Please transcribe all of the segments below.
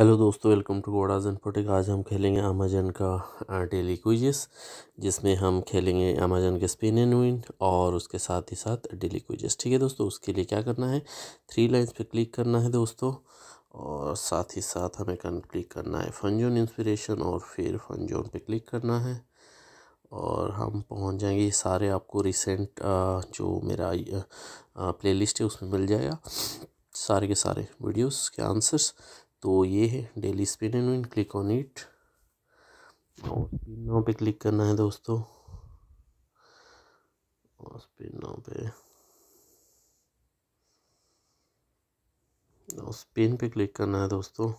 hello दोस्तों welcome to गोडाज इनफोटिक आज हम खेलेंगे अमेजन का डेली क्विजेस जिसमें हम खेलेंगे अमेजन के स्पिन एंड विन और उसके साथ ही साथ डेली क्विजेस ठीक है दोस्तों उसके लिए क्या करना है थ्री लाइंस पे क्लिक करना है दोस्तों और साथ ही साथ हमें क्लिक करना है जोन इंस्पिरेशन और फिर जोन पर क्लिक करना है और हम पहुँच जाएंगे सारे आपको रिसेंट जो मेरा प्ले है उसमें मिल जाएगा सारे के सारे वीडियोस के आंसर्स तो ये है daily spin and win click on it और स्पिन नाव पे क्लिक करना है दोस्तों और स्पिन नाव पे और स्पिन पे क्लिक करना है दोस्तों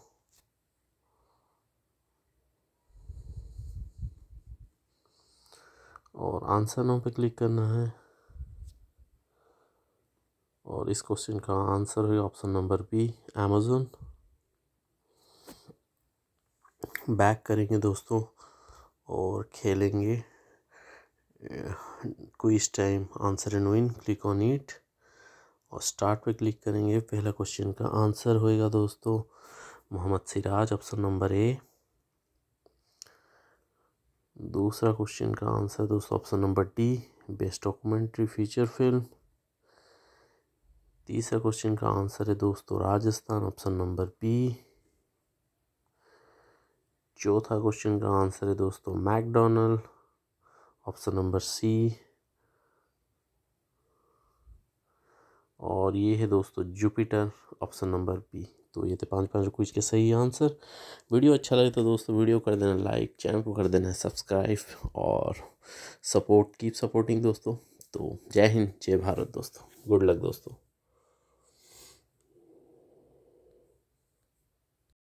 और आंसर नाव पे क्लिक करना है और इस क्वेश्चन का आंसर है option number B Amazon back करेंगे दोस्तों और खेलेंगे quiz time answer and win click on it और स्टार्ट पे क्लिक करेंगे पहला क्वेश्चन का आंसर होएगा दोस्तों Mohammed Siraj option number A दूसरा क्वेश्चन का आंसर दोस्तों option number D best documentary feature film तीसरा क्वेश्चन का आंसर है दोस्तों राजस्थान ऑप्शन नंबर बी चौथा क्वेश्चन का आंसर है दोस्तों मैकडोनल्ड ऑप्शन नंबर सी और ये है दोस्तों जुपिटर ऑप्शन नंबर बी तो ये थे पांच पांच क्विज के सही आंसर वीडियो अच्छा लगे तो दोस्तों वीडियो कर देना लाइक चैनल को कर देना सब्सक्राइब और सपोर्ट कीप सपोर्टिंग दोस्तों तो जय हिंद जय भारत दोस्तों गुड लक दोस्तों